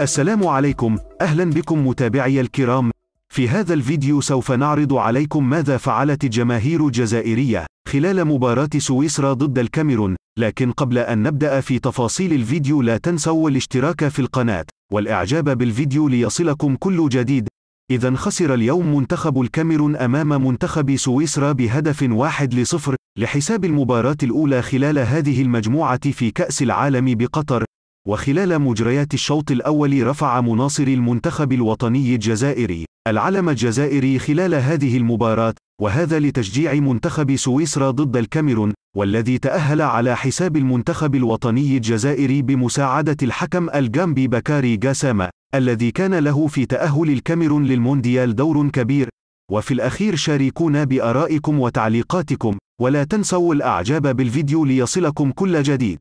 السلام عليكم أهلا بكم متابعي الكرام في هذا الفيديو سوف نعرض عليكم ماذا فعلت الجماهير الجزائرية خلال مباراة سويسرا ضد الكاميرون لكن قبل أن نبدأ في تفاصيل الفيديو لا تنسوا الاشتراك في القناة والإعجاب بالفيديو ليصلكم كل جديد إذا خسر اليوم منتخب الكاميرون أمام منتخب سويسرا بهدف واحد لصفر لحساب المباراة الأولى خلال هذه المجموعة في كأس العالم بقطر، وخلال مجريات الشوط الأول رفع مناصر المنتخب الوطني الجزائري العلم الجزائري خلال هذه المباراة، وهذا لتشجيع منتخب سويسرا ضد الكاميرون، والذي تأهل على حساب المنتخب الوطني الجزائري بمساعدة الحكم الجامبي بكاري جاساما، الذي كان له في تأهل الكاميرون للمونديال دور كبير، وفي الأخير شاركونا بآرائكم وتعليقاتكم ولا تنسوا الإعجاب بالفيديو ليصلكم كل جديد